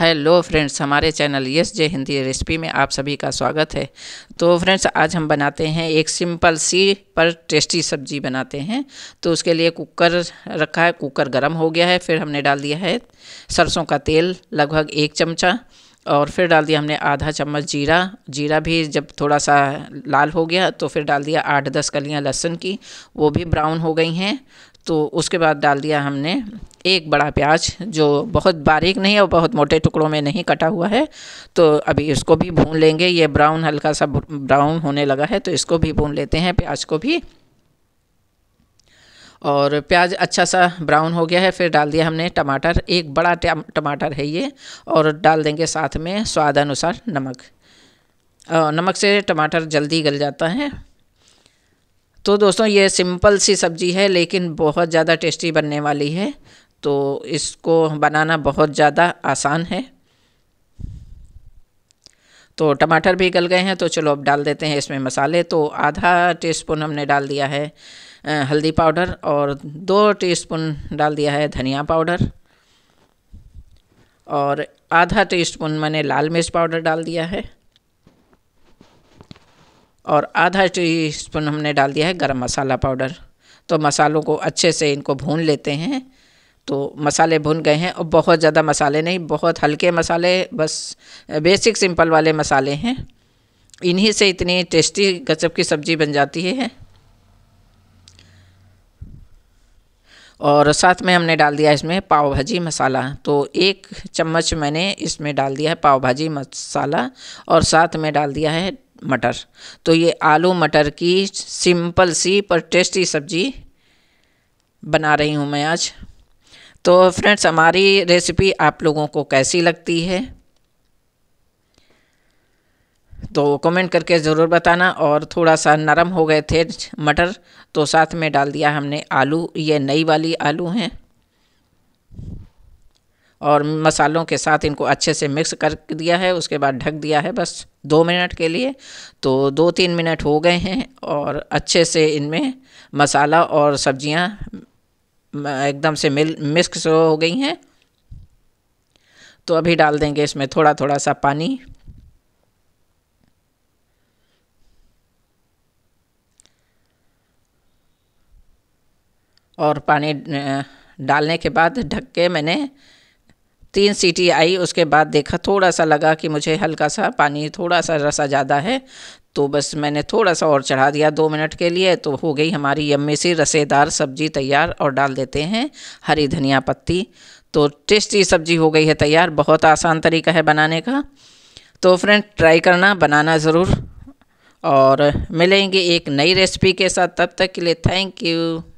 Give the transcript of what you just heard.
hello friends हमारे channel yes J Hindi recipe में आप सभी का स्वागत है तो फ्रेंड्स आज हम बनाते हैं एक सिंपल सी पर टेस्टी सब्जी बनाते हैं तो उसके लिए कुकर रखा है कुकर गर्म हो गया है फिर हमने डाल दिया है सरसों का तेल लगभग एक चमचा और फिर डाल दिया हमने आधा चम्मच जीरा जीरा भी जब थोड़ा सा लाल हो गया तो फिर डाल दिया आठ दस कलियाँ लहसुन की वो भी ब्राउन हो गई हैं तो उसके बाद डाल दिया हमने एक बड़ा प्याज जो बहुत बारीक नहीं और बहुत मोटे टुकड़ों में नहीं कटा हुआ है तो अभी इसको भी भून लेंगे ये ब्राउन हल्का सा ब्राउन होने लगा है तो इसको भी भून लेते हैं प्याज को भी और प्याज अच्छा सा ब्राउन हो गया है फिर डाल दिया हमने टमाटर एक बड़ा टमाटर है ये और डाल देंगे साथ में स्वाद अनुसार नमक नमक से टमाटर जल्दी गल जाता है तो दोस्तों ये सिंपल सी सब्ज़ी है लेकिन बहुत ज़्यादा टेस्टी बनने वाली है तो इसको बनाना बहुत ज़्यादा आसान है तो टमाटर भी गल गए हैं तो चलो अब डाल देते हैं इसमें मसाले तो आधा टीस्पून हमने डाल दिया है हल्दी पाउडर और दो टीस्पून डाल दिया है धनिया पाउडर और आधा टीस्पून मैंने लाल मिर्च पाउडर डाल दिया है और आधा टी स्पून हमने डाल दिया है गरम मसाला पाउडर तो मसालों को अच्छे से इनको भून लेते हैं तो मसाले भुन गए हैं और बहुत ज़्यादा मसाले नहीं बहुत हल्के मसाले बस बेसिक सिंपल वाले मसाले हैं इन्हीं से इतनी टेस्टी गजब की सब्ज़ी बन जाती है और साथ में हमने डाल दिया इसमें पाव भाजी मसाला तो एक चम्मच मैंने इसमें डाल दिया है पाव भाजी मसाला और साथ में डाल दिया है मटर तो ये आलू मटर की सिंपल सी पर टेस्टी सब्ज़ी बना रही हूँ मैं आज तो फ्रेंड्स हमारी रेसिपी आप लोगों को कैसी लगती है तो कमेंट करके ज़रूर बताना और थोड़ा सा नरम हो गए थे मटर तो साथ में डाल दिया हमने आलू ये नई वाली आलू हैं और मसालों के साथ इनको अच्छे से मिक्स कर दिया है उसके बाद ढक दिया है बस दो मिनट के लिए तो दो तीन मिनट हो गए हैं और अच्छे से इनमें मसाला और सब्जियां एकदम से मिल मिक्स हो गई हैं तो अभी डाल देंगे इसमें थोड़ा थोड़ा सा पानी और पानी डालने के बाद ढक के मैंने तीन सीटी आई उसके बाद देखा थोड़ा सा लगा कि मुझे हल्का सा पानी थोड़ा सा रसा ज़्यादा है तो बस मैंने थोड़ा सा और चढ़ा दिया दो मिनट के लिए तो हो गई हमारी यम्मी सी रसेदार सब्जी तैयार और डाल देते हैं हरी धनिया पत्ती तो टेस्टी सब्जी हो गई है तैयार बहुत आसान तरीका है बनाने का तो फ्रेंड ट्राई करना बनाना ज़रूर और मिलेंगे एक नई रेसिपी के साथ तब तक के लिए थैंक यू